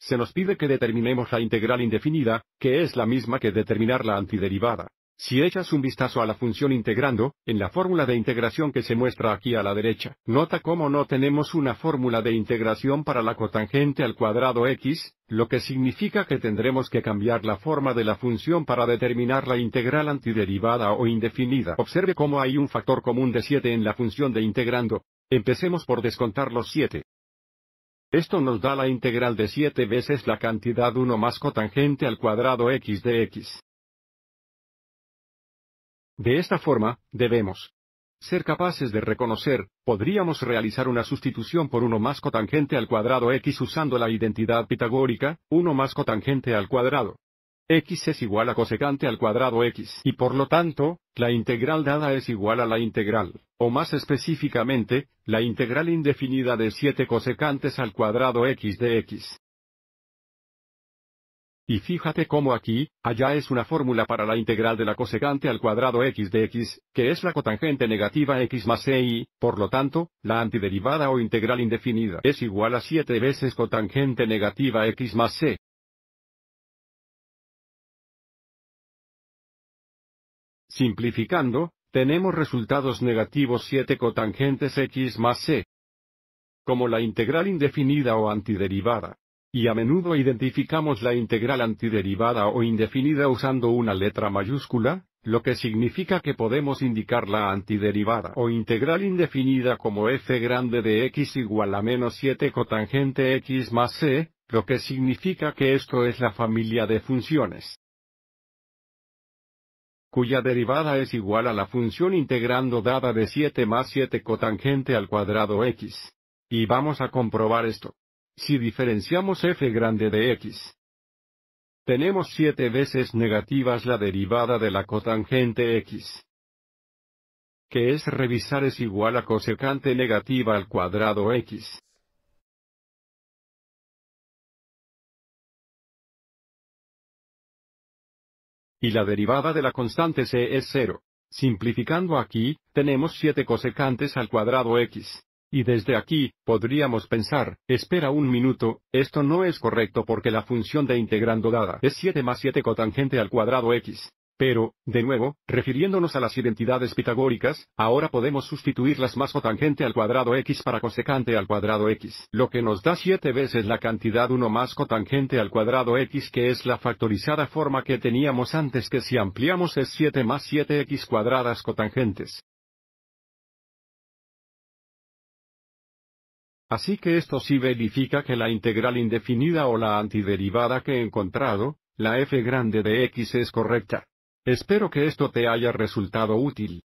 se nos pide que determinemos la integral indefinida, que es la misma que determinar la antiderivada. Si echas un vistazo a la función integrando, en la fórmula de integración que se muestra aquí a la derecha, nota cómo no tenemos una fórmula de integración para la cotangente al cuadrado x, lo que significa que tendremos que cambiar la forma de la función para determinar la integral antiderivada o indefinida. Observe cómo hay un factor común de 7 en la función de integrando. Empecemos por descontar los 7. Esto nos da la integral de 7 veces la cantidad 1 más cotangente al cuadrado x de x. De esta forma, debemos ser capaces de reconocer, podríamos realizar una sustitución por 1 más cotangente al cuadrado x usando la identidad pitagórica, 1 más cotangente al cuadrado x es igual a cosecante al cuadrado x, y por lo tanto, la integral dada es igual a la integral, o más específicamente, la integral indefinida de 7 cosecantes al cuadrado x de x. Y fíjate cómo aquí, allá es una fórmula para la integral de la cosecante al cuadrado x de x, que es la cotangente negativa x más c e y, por lo tanto, la antiderivada o integral indefinida es igual a 7 veces cotangente negativa x más c. E. Simplificando, tenemos resultados negativos 7 cotangentes x más c. Como la integral indefinida o antiderivada. Y a menudo identificamos la integral antiderivada o indefinida usando una letra mayúscula, lo que significa que podemos indicar la antiderivada o integral indefinida como f grande de x igual a menos 7 cotangente x más c, lo que significa que esto es la familia de funciones cuya derivada es igual a la función integrando dada de 7 más 7 cotangente al cuadrado x. Y vamos a comprobar esto. Si diferenciamos f grande de x, tenemos 7 veces negativas la derivada de la cotangente x, que es revisar es igual a cosecante negativa al cuadrado x. y la derivada de la constante c es 0. Simplificando aquí, tenemos 7 cosecantes al cuadrado x. Y desde aquí, podríamos pensar, espera un minuto, esto no es correcto porque la función de integrando dada es 7 más 7 cotangente al cuadrado x. Pero, de nuevo, refiriéndonos a las identidades pitagóricas, ahora podemos sustituir las más cotangente al cuadrado x para cosecante al cuadrado x, lo que nos da 7 veces la cantidad 1 más cotangente al cuadrado x que es la factorizada forma que teníamos antes que si ampliamos es 7 más 7x cuadradas cotangentes. Así que esto sí verifica que la integral indefinida o la antiderivada que he encontrado, la f grande de x es correcta. Espero que esto te haya resultado útil.